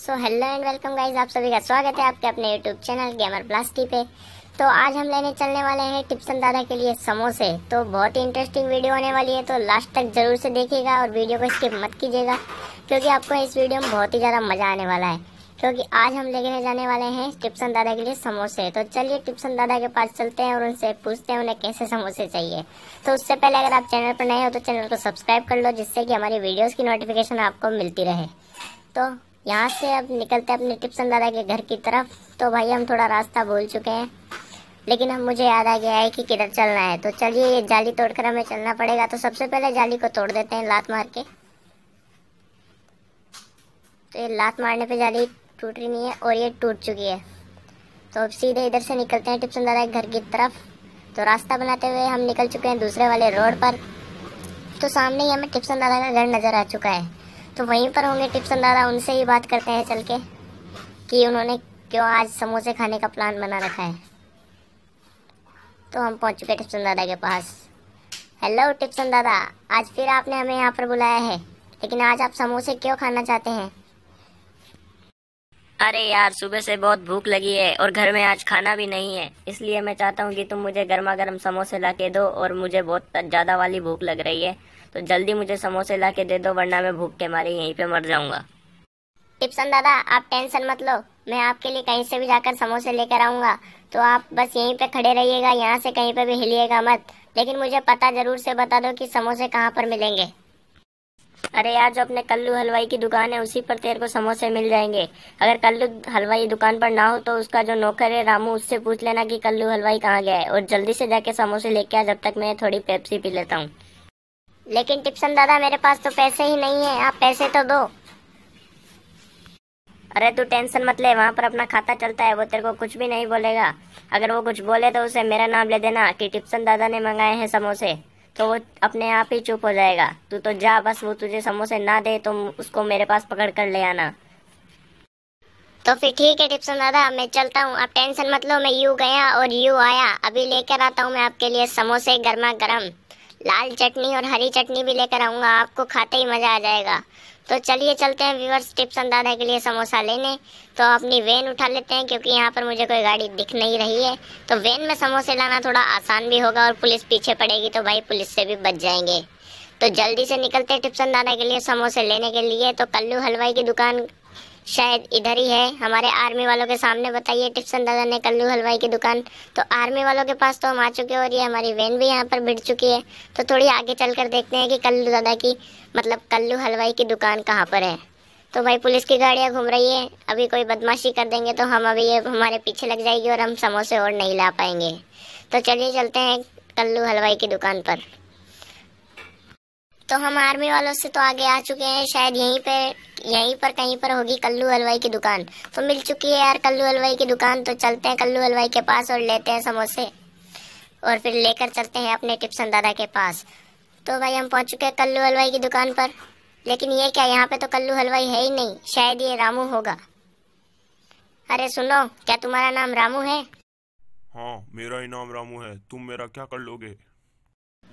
so hello and welcome guys आप सभी का स्वागत है आपके अपने यूट्यूब चैनल गेमर प्लास्टी पे तो आज हम लेने चलने वाले हैं टिप्सन दादा के लिए समोसे तो बहुत ही इंटरेस्टिंग वीडियो होने वाली है तो लास्ट तक ज़रूर से देखिएगा और वीडियो को स्किप मत कीजिएगा क्योंकि आपको इस वीडियो में बहुत ही ज़्यादा मज़ा आने वाला है क्योंकि आज हम लेने जाने वाले हैं टिप्सन दादा के लिए समोसे तो चलिए टिप्सन दादा के पास चलते हैं और उनसे पूछते हैं उन्हें कैसे समोसे चाहिए तो उससे पहले अगर आप चैनल पर नए हो तो चैनल को सब्सक्राइब कर लो जिससे कि हमारी वीडियोज़ की नोटिफिकेशन आपको मिलती रहे तो यहाँ से अब निकलते अपने टिप्सन दादा के घर की तरफ तो भाई हम थोड़ा रास्ता भूल चुके हैं लेकिन हम मुझे याद आ गया है कि किधर चलना है तो चलिए ये जाली तोड़कर हमें चलना पड़ेगा तो सबसे पहले जाली को तोड़ देते हैं लात मार के तो ये लात मारने पे जाली टूट रही नहीं है और ये टूट चुकी है तो अब सीधे इधर से निकलते हैं टिप्सन दादा के घर की तरफ तो रास्ता बनाते हुए हम निकल चुके हैं दूसरे वाले रोड पर तो सामने ही हमें टिप्सन दादा का घर नज़र आ चुका है तो वहीं पर होंगे टिप्सन दादा उनसे ही बात करते हैं चल के कि उन्होंने क्यों आज समोसे खाने का प्लान बना रखा है तो हम पहुंच चुके टिप्सन दादा के पास हेलो टिप्सन दादा आज फिर आपने हमें यहाँ पर बुलाया है लेकिन आज आप समोसे क्यों खाना चाहते हैं अरे यार सुबह से बहुत भूख लगी है और घर में आज खाना भी नहीं है इसलिए मैं चाहता हूँ कि तुम मुझे गर्मा गर्म समोसे ला के दो और मुझे बहुत ज़्यादा वाली भूख लग रही है तो जल्दी मुझे समोसे ला के दे दो वरना मैं भूख के मारे यहीं पे मर जाऊंगा टिप्सन दादा आप टेंशन मत लो मैं आपके लिए कहीं से भी जाकर समोसे लेकर आऊँगा तो आप बस यहीं पे खड़े रहिएगा यहाँ से कहीं पे भी हिलिएगा मत लेकिन मुझे पता जरूर से बता दो कि समोसे कहाँ पर मिलेंगे अरे यार जो अपने कल्लू हलवाई की दुकान है उसी पर तेरे को समोसे मिल जाएंगे अगर कल्लू हलवाई दुकान पर ना हो तो उसका जो नौकर है रामू उससे पूछ लेना कि कल्लू हलवाई कहाँ गया है और जल्दी से जाके समोसे लेके आ जब तक मैं थोड़ी पेप्सी पी लेता हूँ लेकिन टिप्सन दादा मेरे पास तो पैसे ही नहीं है आप पैसे तो दो अरे तू टेंशन मत ले वहाँ पर अपना खाता चलता है वो तेरे को कुछ भी नहीं बोलेगा अगर वो कुछ बोले तो उसे मेरा नाम ले देना कि टिप्सन दादा ने मंगाए हैं समोसे तो वो अपने आप ही चुप हो जाएगा तू तो जा बस वो तुझे समोसे ना दे तो उसको मेरे पास पकड़ कर ले आना तो फिर ठीक है टिप्सन दादा मैं चलता हूँ आप टेंशन मत लो मैं यू गया और यू आया अभी लेकर आता हूँ मैं आपके लिए समोसे गर्मा गर्म लाल चटनी और हरी चटनी भी लेकर आऊँगा आपको खाते ही मज़ा आ जाएगा तो चलिए चलते हैं व्यूवर्स टिप्स अंदाजा के लिए समोसा लेने तो अपनी वैन उठा लेते हैं क्योंकि यहाँ पर मुझे कोई गाड़ी दिख नहीं रही है तो वैन में समोसे लाना थोड़ा आसान भी होगा और पुलिस पीछे पड़ेगी तो भाई पुलिस से भी बच जाएंगे तो जल्दी से निकलते हैं टिप्सन दादा के लिए समोसे लेने के लिए तो कल्लू हलवाई की दुकान शायद इधर ही है हमारे आर्मी वालों के सामने बताइए टिप्सन दादा ने कल्लू हलवाई की दुकान तो आर्मी वालों के पास तो हम आ चुके हैं और ये हमारी वैन भी यहाँ पर भिड़ चुकी है तो थोड़ी आगे चल कर देखते हैं कि कल्लू दादा की मतलब कल्लू हलवाई की दुकान कहाँ पर है तो भाई पुलिस की गाड़ियाँ घूम रही है अभी कोई बदमाशी कर देंगे तो हम अभी ये हमारे पीछे लग जाएगी और हम समोसे और नहीं ला पाएंगे तो चलिए चलते हैं कल्लू हलवाई की दुकान पर तो हम आर्मी वालों से तो आगे आ चुके हैं शायद यहीं पे यहीं पर कहीं पर होगी कल्लू हलवाई की दुकान तो मिल चुकी है यार कल्लू हलवाई की दुकान तो चलते हैं कल्लू हलवाई के पास और लेते हैं समोसे और फिर लेकर चलते हैं अपने टिप्सन दादा के पास तो भाई हम पहुंच चुके हैं कल्लू हलवाई की दुकान पर लेकिन ये क्या यहाँ पे तो कल्लू हलवाई है ही नहीं शायद ये रामू होगा अरे सुनो क्या तुम्हारा नाम रामू है हाँ मेरा ही नाम रामू है तुम मेरा क्या कर लोगे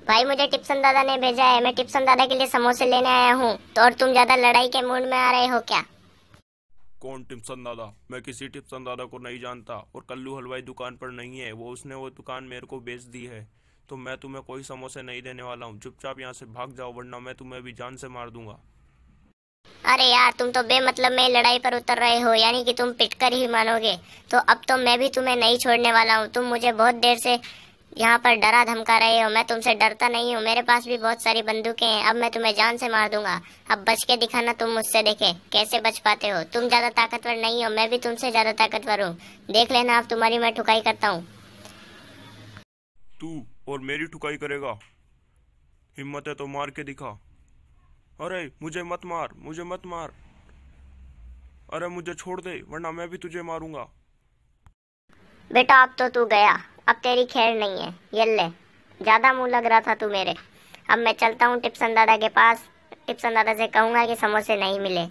भाई मुझे टिप्सन दादा ने भेजा है मैं टिप्सन दादा के लिए समोसे लेने आया हूँ तो और तुम ज्यादा लड़ाई के मूड में आ रहे हो क्या कौन टिप्सन दादा मैं किसी टिप्सन दादा को नहीं जानता और कल्लू हलवाई दुकान पर नहीं है वो उसने वो दुकान मेरे को बेच दी है तो मैं तुम्हें कोई समोसे नहीं देने वाला हूँ चुपचाप यहाँ से भाग जाओ वरना मैं तुम्हें भी जान से मार दूंगा अरे यार तुम तो बेमतलब में लड़ाई पर उतर रहे हो यानी कि तुम पिटकर ही मानोगे तो अब तो मैं भी तुम्हें नहीं छोड़ने वाला हूँ तुम मुझे बहुत देर से यहाँ पर डरा धमका रहे हो मैं तुमसे डरता नहीं हूँ मेरे पास भी बहुत सारी बंदूकें हैं अब मैं तुम्हें जान से मार दूंगा अब बच के दिखाना तुम मुझसे देखे कैसे बच पाते हो तुम ज्यादा ताकतवर नहीं हो मैं भी तुमसे ज्यादा ताकतवर हूँ देख लेना अब तुम्हारी मैं ठुकाई करता हूँ तू और मेरी ठुकाई करेगा हिम्मत है तो मार के दिखा अरे मुझे मत मार मुझे मत मार अरे मुझे छोड़ दे वरना मैं भी तुझे मारूंगा बेटा अब तो तू गया अब तेरी खैर नहीं है ले ज़्यादा मुँह लग रहा था तू मेरे अब मैं चलता हूँ टिप्सन दादा के पास टिप्सन दादा से कहूँगा कि समोसे नहीं मिले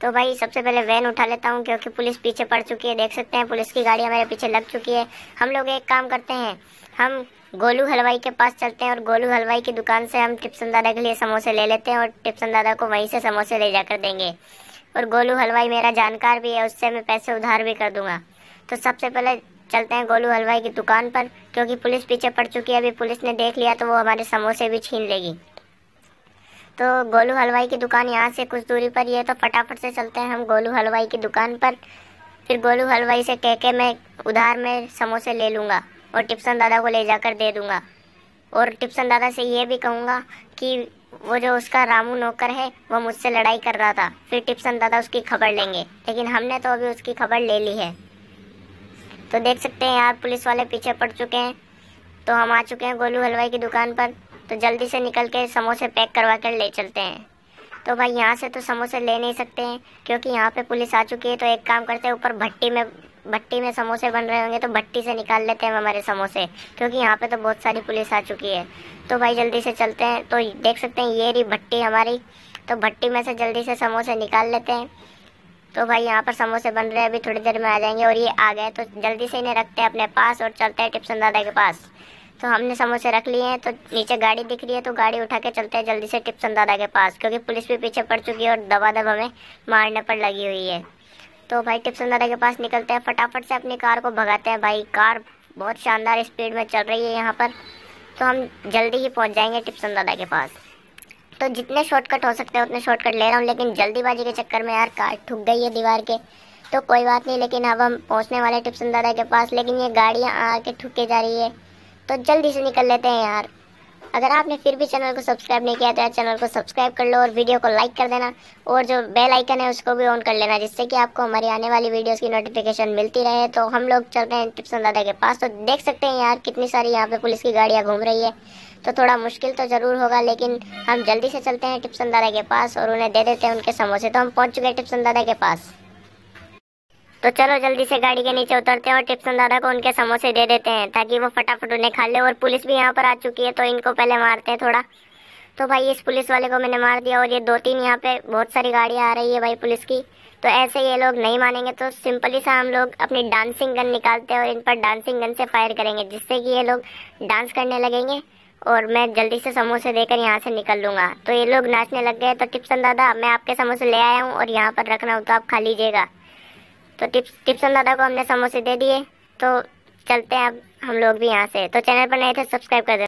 तो भाई सबसे पहले वैन उठा लेता हूँ क्योंकि पुलिस पीछे पड़ चुकी है देख सकते हैं पुलिस की गाड़ी हमारे पीछे लग चुकी है हम लोग एक काम करते हैं हम गोलू हलवाई के पास चलते हैं और गोलू हलवाई की दुकान से हम टिप्सन दादा के लिए समोसे ले लेते हैं और टिप्सन दादा को वहीं से समोसे ले जाकर देंगे और गोलू हलवाई मेरा जानकार भी है उससे मैं पैसे उधार भी कर दूंगा तो सबसे पहले चलते हैं गोलू हलवाई की दुकान पर क्योंकि पुलिस पीछे पड़ चुकी है अभी पुलिस ने देख लिया तो वो हमारे समोसे भी छीन लेगी तो गोलू हलवाई की दुकान यहाँ से कुछ दूरी पर ही है तो फटाफट से चलते हैं हम गोलू हलवाई की दुकान पर फिर गोलू हलवाई से कह के मैं उधार में समोसे ले लूँगा और टिप्सन दादा को ले जाकर दे दूँगा और टिप्सन दादा से ये भी कहूँगा कि वो जो उसका रामू नौकर है वो मुझसे लड़ाई कर रहा था फिर टिप्सन दादा उसकी खबर लेंगे लेकिन हमने तो अभी उसकी खबर ले ली है तो देख सकते हैं यार पुलिस वाले पीछे पड़ चुके हैं तो हम आ चुके हैं गोलू हलवाई की दुकान पर तो जल्दी से निकल के समोसे पैक करवा कर ले चलते हैं तो भाई यहाँ से तो समोसे ले नहीं सकते हैं क्योंकि यहाँ पे पुलिस आ चुकी है तो एक काम करते हैं ऊपर भट्टी में भट्टी में समोसे बन रहे होंगे तो भट्टी से निकाल लेते हैं हमारे समोसे क्योंकि यहाँ पे तो बहुत सारी पुलिस आ चुकी है तो भाई जल्दी से चलते हैं तो देख सकते हैं ये रही भट्टी हमारी तो भट्टी में से जल्दी से समोसे निकाल लेते हैं तो भाई यहाँ पर समोसे बन रहे हैं अभी थोड़ी देर में आ जाएंगे और ये आ गए तो जल्दी से इन्हें रखते हैं अपने पास और चलते हैं टिप्सन दादा के पास तो हमने समोसे रख लिए हैं तो नीचे गाड़ी दिख रही है तो गाड़ी उठा के चलते हैं जल्दी से टिप्सन दादा के पास क्योंकि पुलिस भी पीछे पड़ चुकी है और दबा दब हमें मारने पर लगी हुई है तो भाई टिप्सन दादा के पास निकलते हैं फटाफट से अपनी कार को भगाते हैं भाई कार बहुत शानदार स्पीड में चल रही है यहाँ पर तो हम जल्दी ही पहुँच जाएंगे टिप्सन दादा के पास तो जितने शॉर्टकट हो सकते हैं उतने शॉर्टकट ले रहा हूँ लेकिन जल्दीबाजी के चक्कर में यार कार ठुक गई है दीवार के तो कोई बात नहीं लेकिन अब हम पहुँचने वाले टिप्सन दादा के पास लेकिन ये गाड़ियाँ आके ठुके जा रही है तो जल्दी से निकल लेते हैं यार अगर आपने फिर भी चैनल को सब्सक्राइब नहीं किया तो चैनल को सब्सक्राइब कर लो और वीडियो को लाइक कर देना और जो बेल आइकन है उसको भी ऑन कर लेना जिससे कि आपको हमारी आने वाली वीडियोस की नोटिफिकेशन मिलती रहे तो हम लोग चल रहे हैं टिप्सन दादा के पास तो देख सकते हैं यार कितनी सारी यहाँ पे पुलिस की गाड़ियाँ घूम रही है तो थोड़ा मुश्किल तो ज़रूर होगा लेकिन हम जल्दी से चलते हैं टिप्सन दादा के पास और उन्हें दे देते हैं उनके समोसे तो हम पहुँच चुके हैं टिप्सन दादा के पास तो चलो जल्दी से गाड़ी के नीचे उतरते हैं और टिप्सन दादा को उनके समोसे दे देते हैं ताकि वो फटाफट उन्हें खा ले और पुलिस भी यहाँ पर आ चुकी है तो इनको पहले मारते हैं थोड़ा तो भाई इस पुलिस वाले को मैंने मार दिया और ये दो तीन यहाँ पे बहुत सारी गाड़ियाँ आ रही है भाई पुलिस की तो ऐसे ये लोग नहीं मानेंगे तो सिंपली सा हम लोग अपनी डांसिंग गन निकालते हैं और इन पर डांसिंग गन से फायर करेंगे जिससे कि ये लोग डांस करने लगेंगे और मैं जल्दी से समोसे देकर यहाँ से निकल लूँगा तो ये लोग नाचने लग गए तो टिप्सन दादा मैं आपके समोसे ले आया हूँ और यहाँ पर रखना हो तो आप खा लीजिएगा तो टिप्स टिप्सन दादा को हमने समोसे दे दिए तो चलते हैं अब हम लोग भी यहाँ से तो चैनल पर नए थे सब्सक्राइब कर दे